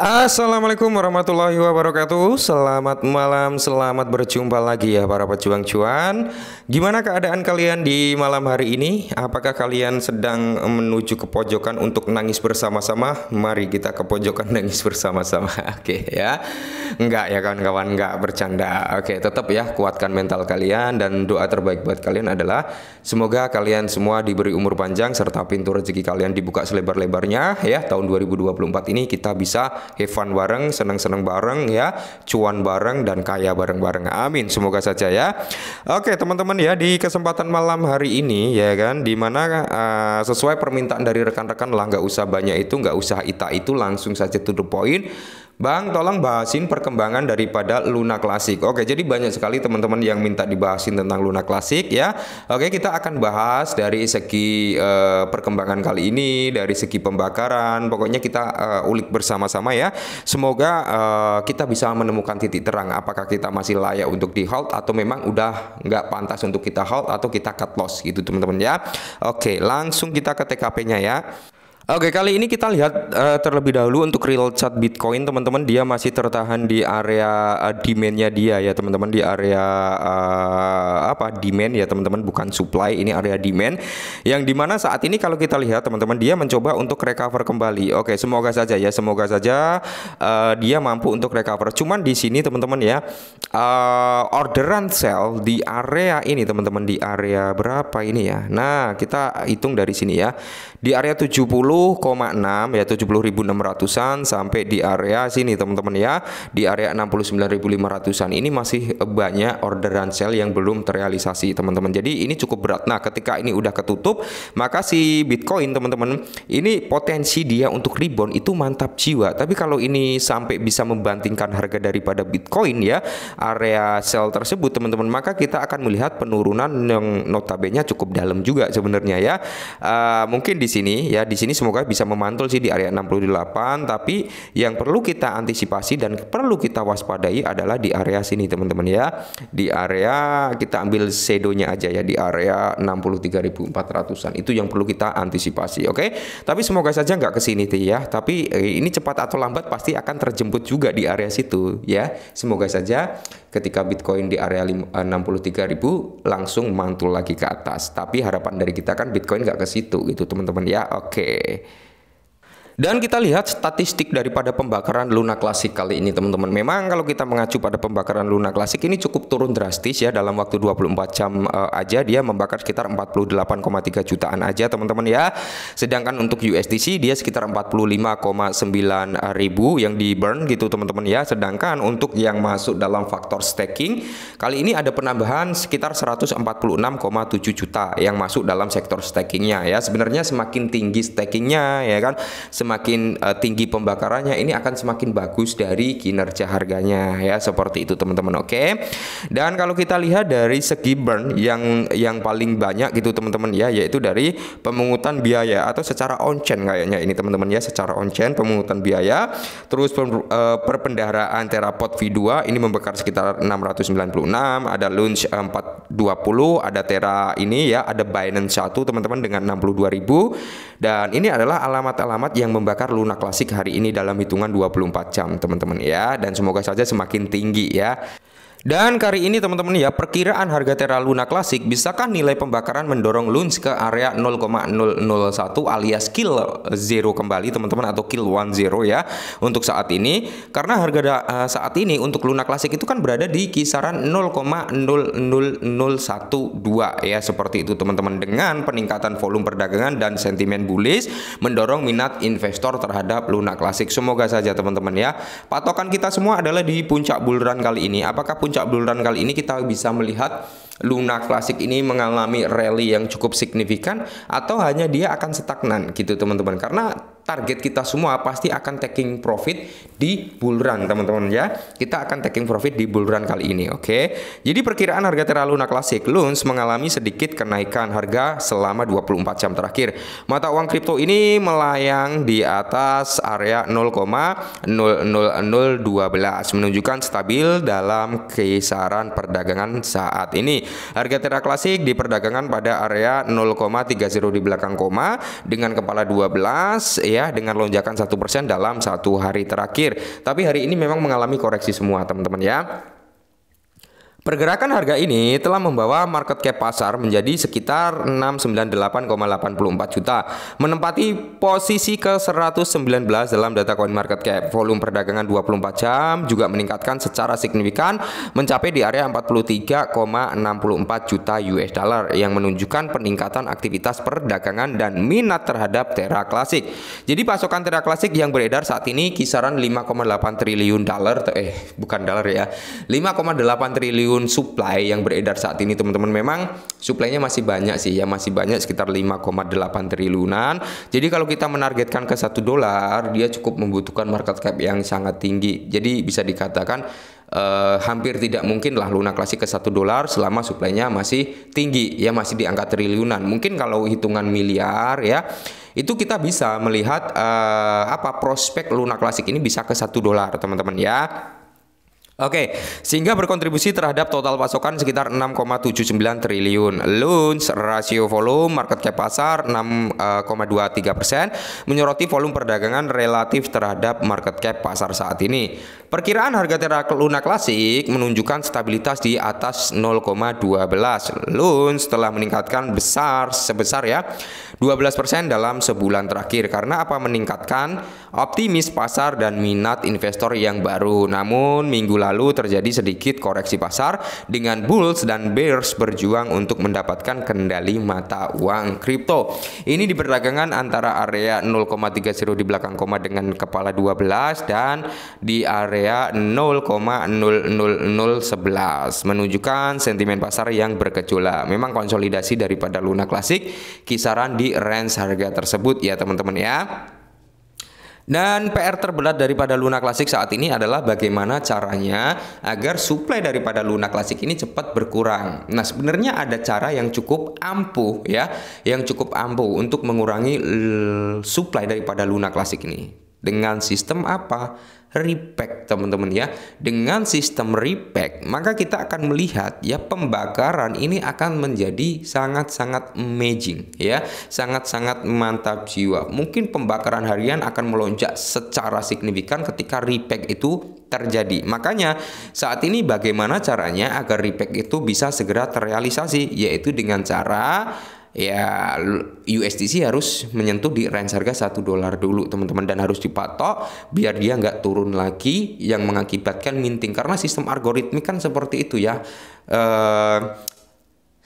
Assalamualaikum warahmatullahi wabarakatuh Selamat malam, selamat berjumpa lagi ya para pejuang cuan Gimana keadaan kalian di malam hari ini? Apakah kalian sedang menuju ke pojokan untuk nangis bersama-sama? Mari kita ke pojokan nangis bersama-sama Oke ya Enggak ya kawan-kawan, enggak bercanda Oke tetap ya kuatkan mental kalian Dan doa terbaik buat kalian adalah Semoga kalian semua diberi umur panjang Serta pintu rezeki kalian dibuka selebar-lebarnya Ya tahun 2024 ini kita bisa have bareng, seneng-seneng bareng ya, cuan bareng dan kaya bareng-bareng. Amin. Semoga saja ya. Oke, teman-teman ya di kesempatan malam hari ini ya kan dimana uh, eh, sesuai permintaan dari rekan-rekan lah nggak usah banyak itu, nggak usah ita itu langsung saja to the point Bang, tolong bahasin perkembangan daripada Luna Klasik. Oke, jadi banyak sekali teman-teman yang minta dibahasin tentang Luna Klasik ya. Oke, kita akan bahas dari segi uh, perkembangan kali ini, dari segi pembakaran. Pokoknya kita uh, ulik bersama-sama ya. Semoga uh, kita bisa menemukan titik terang apakah kita masih layak untuk di halt atau memang udah nggak pantas untuk kita hold atau kita cut loss gitu teman-teman ya. Oke, langsung kita ke TKP-nya ya. Oke, kali ini kita lihat uh, terlebih dahulu untuk real chat Bitcoin, teman-teman dia masih tertahan di area uh, demand-nya dia ya, teman-teman di area uh, apa? demand ya, teman-teman bukan supply, ini area demand yang dimana saat ini kalau kita lihat teman-teman dia mencoba untuk recover kembali. Oke, semoga saja ya, semoga saja uh, dia mampu untuk recover. Cuman di sini teman-teman ya, uh, orderan sell di area ini teman-teman di area berapa ini ya? Nah, kita hitung dari sini ya. Di area 70 70,6 ya 70.600-an sampai di area sini teman-teman ya di area 69.500-an ini masih banyak orderan sell yang belum terrealisasi teman-teman jadi ini cukup berat nah ketika ini udah ketutup maka si Bitcoin teman-teman ini potensi dia untuk rebound itu mantap jiwa tapi kalau ini sampai bisa membantingkan harga daripada Bitcoin ya area sell tersebut teman-teman maka kita akan melihat penurunan yang notabene cukup dalam juga sebenarnya ya uh, mungkin di sini ya di sini semua semoga bisa memantul sih di area 68 tapi yang perlu kita antisipasi dan perlu kita waspadai adalah di area sini teman-teman ya di area kita ambil sedonya aja ya di area 63.400an itu yang perlu kita antisipasi oke okay? tapi semoga saja nggak kesini sini ya tapi eh, ini cepat atau lambat pasti akan terjemput juga di area situ ya semoga saja ketika Bitcoin di area 63.000 eh, langsung mantul lagi ke atas. Tapi harapan dari kita kan Bitcoin nggak ke situ gitu teman-teman ya. Oke. Okay. Dan kita lihat statistik daripada pembakaran Luna Klasik kali ini teman-teman. Memang kalau kita mengacu pada pembakaran Luna Klasik ini cukup turun drastis ya dalam waktu 24 jam uh, aja dia membakar sekitar 48,3 jutaan aja teman-teman ya. Sedangkan untuk USDC dia sekitar 45,9 ribu yang di burn gitu teman-teman ya. Sedangkan untuk yang masuk dalam faktor staking kali ini ada penambahan sekitar 146,7 juta yang masuk dalam sektor stakingnya ya. Sebenarnya semakin tinggi stakingnya ya kan semakin semakin uh, tinggi pembakarannya ini akan semakin bagus dari kinerja harganya ya seperti itu teman-teman oke dan kalau kita lihat dari segi burn yang yang paling banyak gitu teman-teman ya yaitu dari pemungutan biaya atau secara on-chain kayaknya ini teman-teman ya secara on-chain pemungutan biaya terus per, uh, eh, perpendaraan terapot V2 ini membakar sekitar 696 ada launch 420 ada tera ini ya ada Binance satu teman-teman dengan 62.000 dan ini adalah alamat-alamat yang membakar lunak klasik hari ini dalam hitungan 24 jam teman-teman ya dan semoga saja semakin tinggi ya dan kali ini teman-teman ya perkiraan harga Terra Luna Classic bisakah nilai pembakaran mendorong Luns ke area 0,001 alias kill 0 kembali teman-teman atau kill 10 ya untuk saat ini karena harga uh, saat ini untuk Luna Classic itu kan berada di kisaran 0,00012 ya seperti itu teman-teman dengan peningkatan volume perdagangan dan sentimen bullish mendorong minat investor terhadap Luna Classic. Semoga saja teman-teman ya patokan kita semua adalah di puncak buluran kali ini apakah pun puncak bull Run kali ini kita bisa melihat Luna klasik ini mengalami rally yang cukup signifikan atau hanya dia akan stagnan gitu teman-teman karena target kita semua pasti akan taking profit di bull run teman-teman ya kita akan taking profit di bull run kali ini oke okay? jadi perkiraan harga Terra Luna Classic Loans mengalami sedikit kenaikan harga selama 24 jam terakhir mata uang kripto ini melayang di atas area 0,00012 menunjukkan stabil dalam kisaran perdagangan saat ini harga Terra Classic perdagangan pada area 0,30 di belakang koma dengan kepala 12 ya ya dengan lonjakan satu persen dalam satu hari terakhir. Tapi hari ini memang mengalami koreksi semua teman-teman ya. Pergerakan harga ini telah membawa market cap pasar menjadi sekitar 698,84 juta, menempati posisi ke-119 dalam data coin market cap. Volume perdagangan 24 jam juga meningkatkan secara signifikan mencapai di area 43,64 juta US dollar yang menunjukkan peningkatan aktivitas perdagangan dan minat terhadap Terra Classic. Jadi pasokan Terra Classic yang beredar saat ini kisaran 5,8 triliun dollar, eh bukan dollar ya. 5,8 triliun loan supply yang beredar saat ini teman-teman memang suplainya masih banyak sih ya masih banyak sekitar 5,8 triliunan jadi kalau kita menargetkan ke satu dolar dia cukup membutuhkan market cap yang sangat tinggi jadi bisa dikatakan eh, hampir tidak mungkin lah Luna Klasik ke satu dolar selama suplainya masih tinggi ya masih di angka triliunan mungkin kalau hitungan miliar ya itu kita bisa melihat eh, apa prospek Luna Klasik ini bisa ke satu dolar teman-teman ya Oke, sehingga berkontribusi terhadap total pasokan sekitar 6,79 triliun. Loans rasio volume market cap pasar 6,23 eh, persen, menyoroti volume perdagangan relatif terhadap market cap pasar saat ini. Perkiraan harga terak luna klasik menunjukkan stabilitas di atas 0,12. Loans telah meningkatkan besar sebesar ya 12 persen dalam sebulan terakhir karena apa meningkatkan optimis pasar dan minat investor yang baru. Namun minggu lalu terjadi sedikit koreksi pasar dengan bulls dan bears berjuang untuk mendapatkan kendali mata uang kripto. Ini diperdagangkan antara area 0,30 di belakang koma dengan kepala 12 dan di area 0,00011 menunjukkan sentimen pasar yang bergejolak. Memang konsolidasi daripada Luna Klasik kisaran di range harga tersebut ya teman-teman ya. Dan PR terberat daripada Luna Klasik saat ini adalah bagaimana caranya agar suplai daripada Luna Klasik ini cepat berkurang. Nah, sebenarnya ada cara yang cukup ampuh ya, yang cukup ampuh untuk mengurangi suplai daripada Luna Klasik ini. Dengan sistem apa? repack teman-teman ya. Dengan sistem repack maka kita akan melihat ya pembakaran ini akan menjadi sangat-sangat amazing ya, sangat-sangat mantap jiwa. Mungkin pembakaran harian akan melonjak secara signifikan ketika repack itu terjadi. Makanya saat ini bagaimana caranya agar repack itu bisa segera terrealisasi yaitu dengan cara ya USDC harus menyentuh di range harga satu dolar dulu teman-teman dan harus dipatok biar dia nggak turun lagi yang mengakibatkan minting karena sistem algoritmik kan seperti itu ya eh,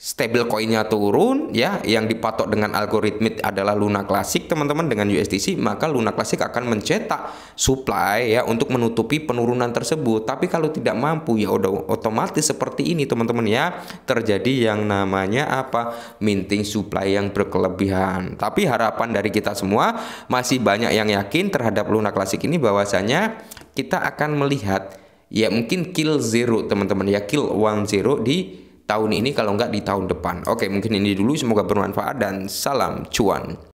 stable koinnya turun ya yang dipatok dengan algoritmik adalah Luna Classic teman-teman dengan USDC maka Luna Classic akan mencetak supply ya untuk menutupi penurunan tersebut tapi kalau tidak mampu ya udah otomatis seperti ini teman-teman ya terjadi yang namanya apa minting supply yang berkelebihan tapi harapan dari kita semua masih banyak yang yakin terhadap Luna Classic ini bahwasanya kita akan melihat ya mungkin kill zero teman-teman ya kill one zero di tahun ini kalau nggak di tahun depan. Oke, mungkin ini dulu semoga bermanfaat dan salam cuan.